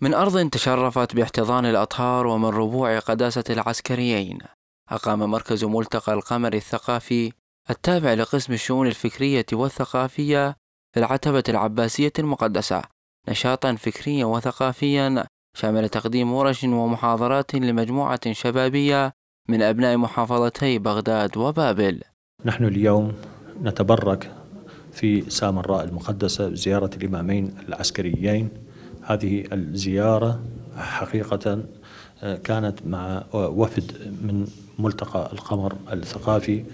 من أرض تشرفت باحتضان الأطهار ومن ربوع قداسة العسكريين أقام مركز ملتقى القمر الثقافي التابع لقسم الشؤون الفكرية والثقافية في العتبة العباسية المقدسة نشاطا فكريا وثقافيا شامل تقديم ورش ومحاضرات لمجموعة شبابية من أبناء محافظتي بغداد وبابل نحن اليوم نتبرك في سامراء المقدسة بزيارة الإمامين العسكريين هذه الزيارة حقيقة آه، كانت مع آه، وفد من ملتقى القمر الثقافي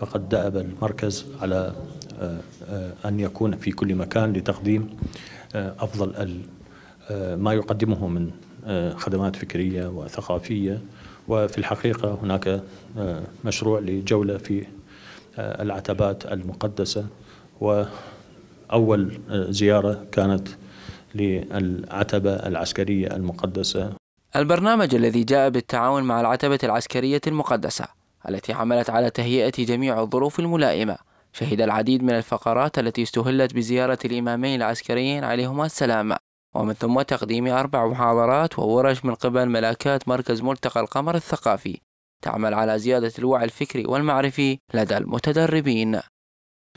فقد دأب المركز على آه، أن يكون في كل مكان لتقديم أفضل ما يقدمه من خدمات فكرية وثقافية وفي الحقيقة هناك مشروع لجولة في العتبات المقدسة وأول زيارة كانت للعتبة العسكرية المقدسة البرنامج الذي جاء بالتعاون مع العتبة العسكرية المقدسة التي عملت على تهيئة جميع الظروف الملائمة شهد العديد من الفقرات التي استهلت بزيارة الإمامين العسكريين عليهما السلام ومن ثم تقديم أربع محاضرات وورش من قبل ملاكات مركز ملتقى القمر الثقافي تعمل على زيادة الوعي الفكري والمعرفي لدى المتدربين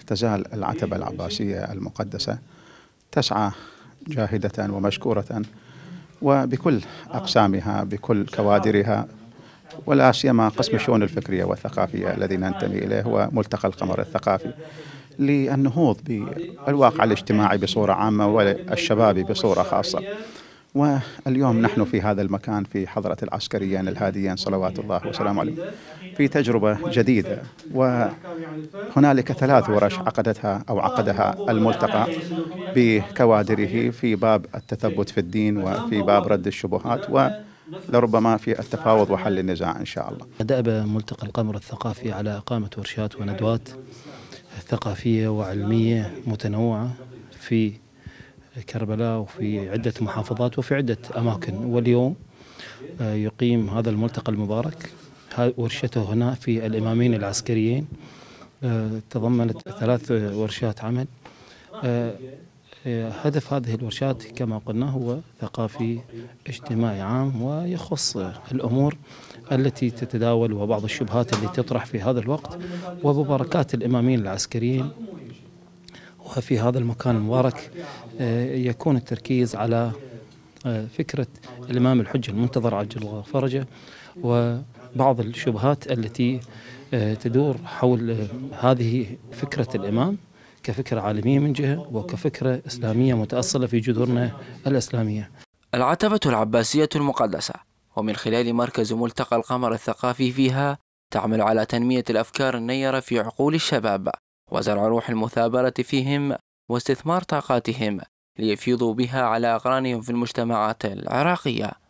تزال العتبة العباسية المقدسة تسعى جاهدة ومشكورة وبكل أقسامها بكل كوادرها ولا سيما قسم الشؤون الفكرية والثقافية الذي ننتمي إليه هو ملتقى القمر الثقافي للنهوض بالواقع الاجتماعي بصورة عامة والشبابي بصورة خاصة واليوم نحن في هذا المكان في حضرة العسكريين الهاديين صلوات الله وسلامه عليهم في تجربة جديدة وهنالك ثلاث ورش عقدتها أو عقدها الملتقى بكوادره في باب التثبت في الدين وفي باب رد الشبهات و لربما في التفاوض وحل النزاع إن شاء الله بدأ بملتقى القمر الثقافي على إقامة ورشات وندوات ثقافية وعلمية متنوعة في كربلاء وفي عدة محافظات وفي عدة أماكن واليوم آه، يقيم هذا الملتقى المبارك ورشته هنا في الإمامين العسكريين آه، تضمنت ثلاث ورشات عمل آه، هدف هذه الورشات كما قلنا هو ثقافي اجتماعي عام ويخص الأمور التي تتداول وبعض الشبهات التي تطرح في هذا الوقت وببركات الإمامين العسكريين وفي هذا المكان المبارك آه، يكون التركيز على آه، فكرة الإمام الحج المنتظر عجل الله فرجه وبعض الشبهات التي آه، تدور حول هذه فكرة الإمام كفكرة عالمية من جهة وكفكرة إسلامية متأصلة في جذورنا الإسلامية العتبة العباسية المقدسة ومن خلال مركز ملتقى القمر الثقافي فيها تعمل على تنمية الأفكار النيرة في عقول الشباب وزرع روح المثابرة فيهم واستثمار طاقاتهم ليفيضوا بها على أقرانهم في المجتمعات العراقية